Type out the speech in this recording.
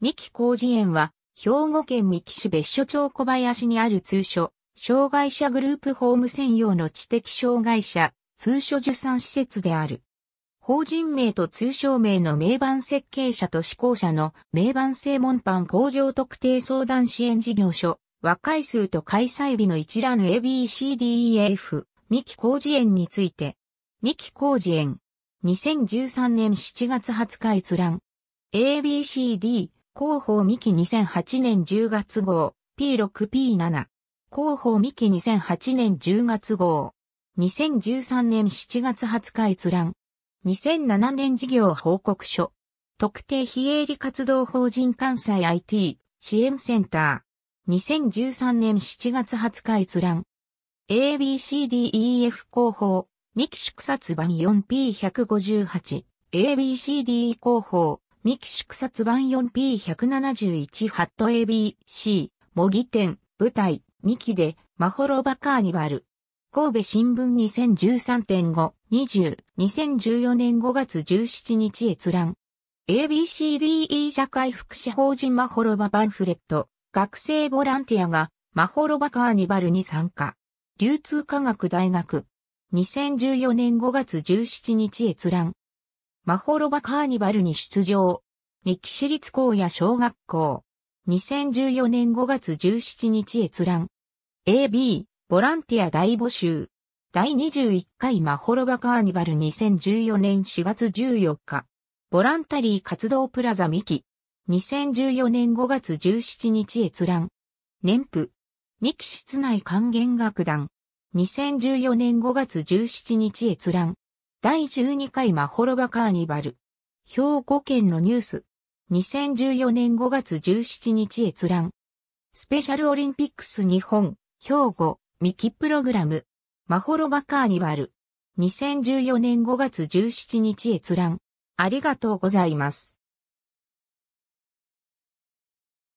三木工事園は、兵庫県三木市別所町小林にある通所、障害者グループホーム専用の知的障害者、通所受産施設である。法人名と通称名の名盤設計者と施工者の名盤正門班工場特定相談支援事業所、和解数と開催日の一覧 ABCDEF、三木工事園について、三木工事園、2013年7月20日閲覧、ABCD、広報ミキ2008年10月号 P6P7 広報ミキ2008年10月号2013年7月20日閲覧2007年事業報告書特定非営利活動法人関西 IT 支援センター2013年7月20日閲覧 ABCDEF 広報ミキ縮冊版 4P158ABCDE 広報三木祝殺版 4P171 ハット ABC、模擬店、舞台、三木で、マホロバカーニバル。神戸新聞2013.5、20、2014年5月17日閲覧。ABCDE 社会福祉法人マホロバパンフレット、学生ボランティアがマホロバカーニバルに参加。流通科学大学。2014年5月17日閲覧。マホロバカーニバルに出場。三木市立高ヤ小学校。2014年5月17日閲覧。AB、ボランティア大募集。第21回マホロバカーニバル2014年4月14日。ボランタリー活動プラザミキ。2014年5月17日閲覧。年譜。ミキ室内還元楽団。2014年5月17日閲覧。第12回マホロバカーニバル。兵庫県のニュース。2014年5月17日閲覧。スペシャルオリンピックス日本、兵庫、ミキプログラム。マホロバカーニバル。2014年5月17日閲覧。ありがとうございます。